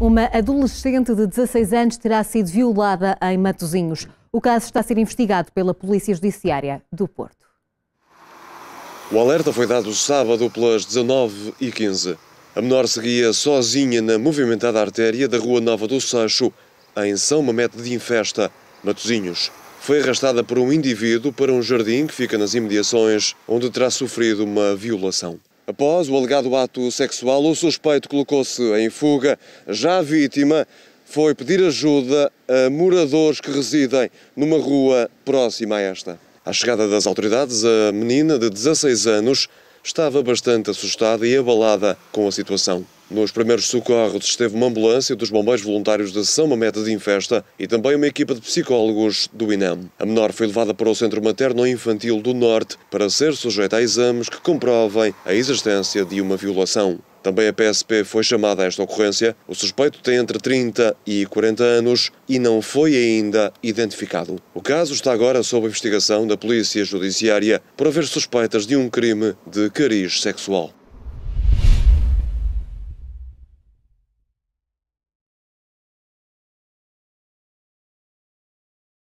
Uma adolescente de 16 anos terá sido violada em Matozinhos. O caso está a ser investigado pela Polícia Judiciária do Porto. O alerta foi dado sábado pelas 19h15. A menor seguia sozinha na movimentada artéria da Rua Nova do Sancho, em São Mamete de Infesta, Matozinhos. Foi arrastada por um indivíduo para um jardim que fica nas imediações, onde terá sofrido uma violação. Após o alegado ato sexual, o suspeito colocou-se em fuga. Já a vítima foi pedir ajuda a moradores que residem numa rua próxima a esta. À chegada das autoridades, a menina de 16 anos estava bastante assustada e abalada com a situação. Nos primeiros socorros esteve uma ambulância dos bombeiros voluntários da São Mameta de Infesta e também uma equipa de psicólogos do INAM. A menor foi levada para o Centro Materno Infantil do Norte para ser sujeita a exames que comprovem a existência de uma violação. Também a PSP foi chamada a esta ocorrência. O suspeito tem entre 30 e 40 anos e não foi ainda identificado. O caso está agora sob investigação da Polícia Judiciária por haver suspeitas de um crime de cariz sexual.